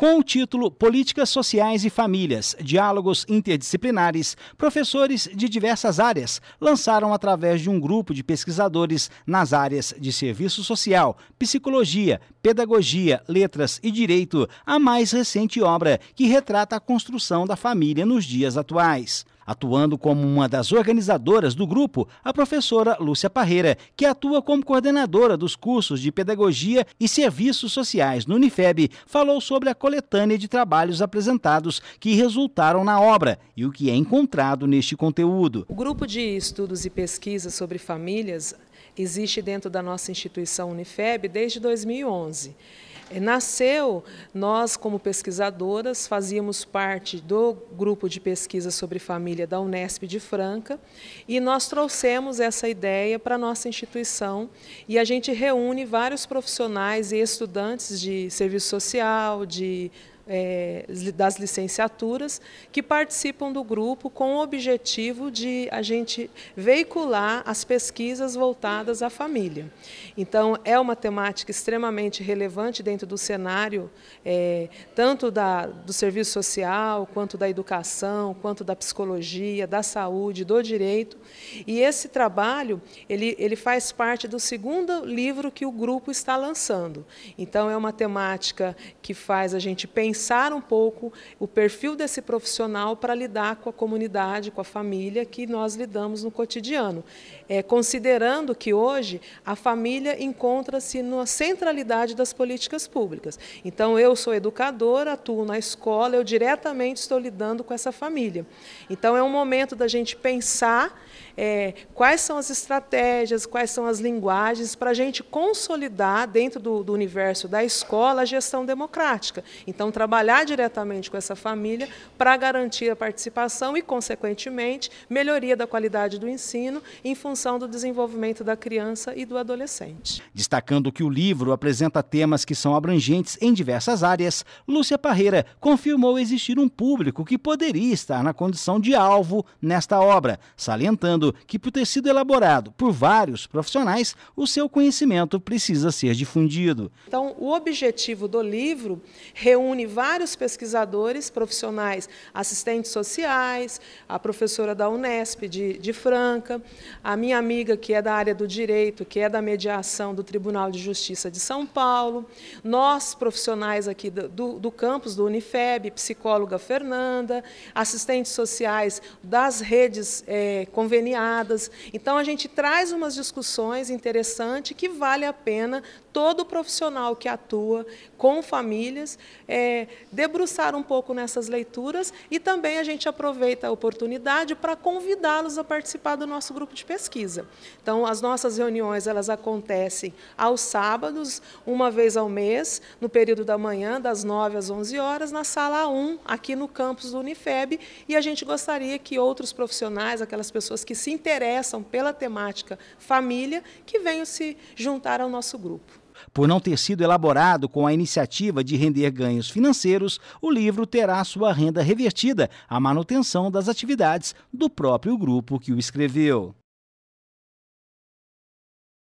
Com o título Políticas Sociais e Famílias, Diálogos Interdisciplinares, professores de diversas áreas lançaram através de um grupo de pesquisadores nas áreas de serviço social, psicologia, pedagogia, letras e direito a mais recente obra que retrata a construção da família nos dias atuais atuando como uma das organizadoras do grupo, a professora Lúcia Parreira, que atua como coordenadora dos cursos de Pedagogia e Serviços Sociais no Unifeb, falou sobre a coletânea de trabalhos apresentados que resultaram na obra e o que é encontrado neste conteúdo. O grupo de estudos e pesquisas sobre famílias existe dentro da nossa instituição Unifeb desde 2011. É, nasceu, nós como pesquisadoras fazíamos parte do grupo de pesquisa sobre família da Unesp de Franca e nós trouxemos essa ideia para a nossa instituição e a gente reúne vários profissionais e estudantes de serviço social, de é, das licenciaturas que participam do grupo com o objetivo de a gente veicular as pesquisas voltadas à família. Então, é uma temática extremamente relevante dentro do cenário, é, tanto da, do serviço social, quanto da educação, quanto da psicologia, da saúde, do direito. E esse trabalho, ele, ele faz parte do segundo livro que o grupo está lançando. Então, é uma temática que faz a gente pensar pensar um pouco o perfil desse profissional para lidar com a comunidade, com a família que nós lidamos no cotidiano. É, considerando que hoje a família encontra-se na centralidade das políticas públicas. Então, eu sou educadora, atuo na escola, eu diretamente estou lidando com essa família. Então, é um momento da gente pensar é, quais são as estratégias, quais são as linguagens para a gente consolidar dentro do, do universo da escola a gestão democrática. Então, trabalhar diretamente com essa família para garantir a participação e, consequentemente, melhoria da qualidade do ensino em função do desenvolvimento da criança e do adolescente. Destacando que o livro apresenta temas que são abrangentes em diversas áreas, Lúcia Parreira confirmou existir um público que poderia estar na condição de alvo nesta obra, salientando que, por ter sido elaborado por vários profissionais, o seu conhecimento precisa ser difundido. Então, o objetivo do livro reúne vários pesquisadores profissionais, assistentes sociais, a professora da Unesp de, de Franca, a minha amiga que é da área do direito, que é da mediação do Tribunal de Justiça de São Paulo, nós profissionais aqui do, do campus do Unifeb, psicóloga Fernanda, assistentes sociais das redes é, conveniadas. Então, a gente traz umas discussões interessantes que vale a pena todo profissional que atua com famílias é, debruçar um pouco nessas leituras e também a gente aproveita a oportunidade para convidá-los a participar do nosso grupo de pesquisa. Então, as nossas reuniões elas acontecem aos sábados, uma vez ao mês, no período da manhã, das 9 às 11 horas, na sala 1, aqui no campus do Unifeb, e a gente gostaria que outros profissionais, aquelas pessoas que se interessam pela temática família, que venham se juntar ao nosso grupo. Por não ter sido elaborado com a iniciativa de render ganhos financeiros, o livro terá sua renda revertida à manutenção das atividades do próprio grupo que o escreveu.